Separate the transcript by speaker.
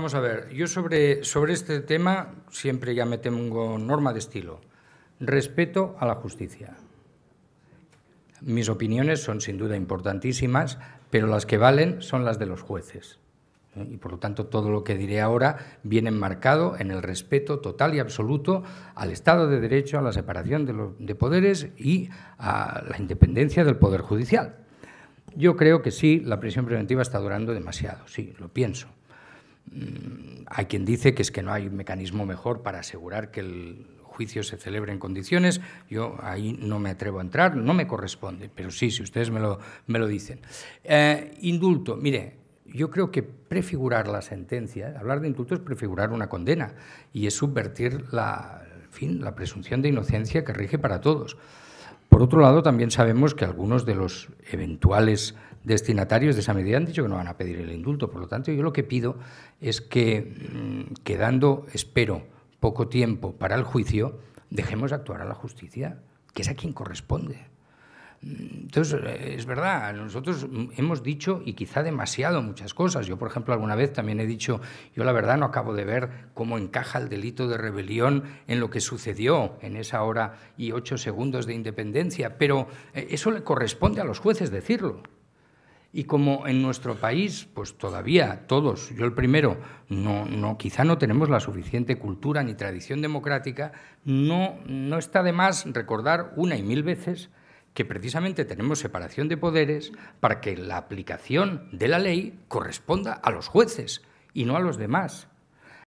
Speaker 1: Vamos a ver, yo sobre, sobre este tema siempre ya me tengo norma de estilo. Respeto a la justicia. Mis opiniones son sin duda importantísimas, pero las que valen son las de los jueces. ¿eh? Y por lo tanto todo lo que diré ahora viene enmarcado en el respeto total y absoluto al Estado de Derecho, a la separación de, de poderes y a la independencia del Poder Judicial. Yo creo que sí, la prisión preventiva está durando demasiado, sí, lo pienso hay quien dice que es que no hay mecanismo mejor para asegurar que el juicio se celebre en condiciones. Yo ahí no me atrevo a entrar, no me corresponde, pero sí, si ustedes me lo, me lo dicen. Eh, indulto, mire, yo creo que prefigurar la sentencia, hablar de indulto es prefigurar una condena y es subvertir la, fin, la presunción de inocencia que rige para todos. Por otro lado, también sabemos que algunos de los eventuales destinatarios de esa medida han dicho que no van a pedir el indulto. Por lo tanto, yo lo que pido es que, mm, quedando, espero, poco tiempo para el juicio, dejemos de actuar a la justicia, que es a quien corresponde. Mm, entonces, eh, es verdad, nosotros hemos dicho y quizá demasiado muchas cosas. Yo, por ejemplo, alguna vez también he dicho, yo la verdad no acabo de ver cómo encaja el delito de rebelión en lo que sucedió en esa hora y ocho segundos de independencia, pero eh, eso le corresponde a los jueces decirlo. Y como en nuestro país, pues todavía todos, yo el primero, no, quizá no tenemos la suficiente cultura ni tradición democrática, no, no está de más recordar una y mil veces que precisamente tenemos separación de poderes para que la aplicación de la ley corresponda a los jueces y no a los demás.